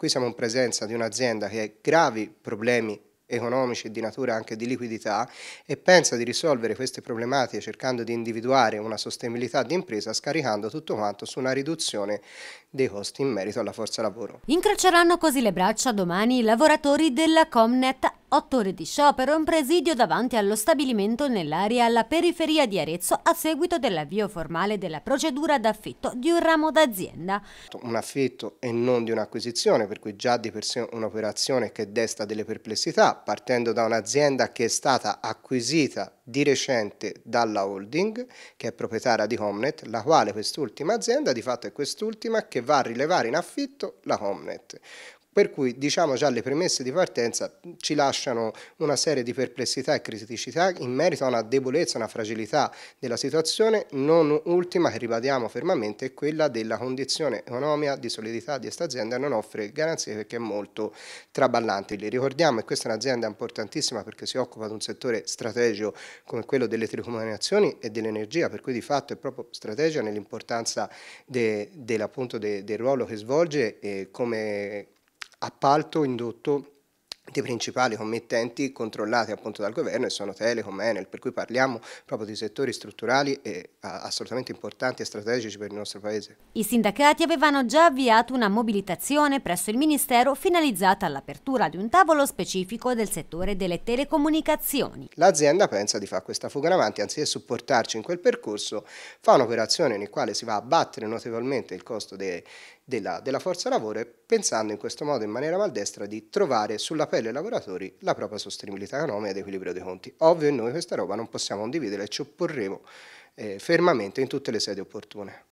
Qui siamo in presenza di un'azienda che ha gravi problemi economici e di natura anche di liquidità e pensa di risolvere queste problematiche cercando di individuare una sostenibilità di impresa scaricando tutto quanto su una riduzione dei costi in merito alla forza lavoro. Incroceranno così le braccia domani i lavoratori della Comnet Otto ore di sciopero in presidio davanti allo stabilimento nell'area alla periferia di Arezzo a seguito dell'avvio formale della procedura d'affitto di un ramo d'azienda. Un affitto e non di un'acquisizione, per cui già di per sé un'operazione che desta delle perplessità, partendo da un'azienda che è stata acquisita di recente dalla holding, che è proprietaria di Comnet, la quale quest'ultima azienda di fatto è quest'ultima che va a rilevare in affitto la Comnet. Per cui diciamo già le premesse di partenza ci lasciano una serie di perplessità e criticità in merito a una debolezza, una fragilità della situazione, non ultima che ribadiamo fermamente è quella della condizione economica di solidità di questa azienda non offre garanzie perché è molto traballante. Le ricordiamo che questa è un'azienda importantissima perché si occupa di un settore strategico come quello delle telecomunicazioni e dell'energia, per cui di fatto è proprio strategia nell'importanza de, de, del ruolo che svolge e come appalto indotto dei principali committenti controllati appunto dal governo e sono Telecom, Enel, per cui parliamo proprio di settori strutturali e assolutamente importanti e strategici per il nostro Paese. I sindacati avevano già avviato una mobilitazione presso il Ministero finalizzata all'apertura di un tavolo specifico del settore delle telecomunicazioni. L'azienda pensa di fare questa fuga in avanti, anziché supportarci in quel percorso, fa un'operazione nel quale si va a battere notevolmente il costo de, della, della forza lavoro pensando in questo modo in maniera maldestra di trovare sulla pelle dei lavoratori la propria sostenibilità economica ed equilibrio dei conti. Ovvio noi questa roba non possiamo condividere e ci opporremo eh, fermamente in tutte le sedi opportune.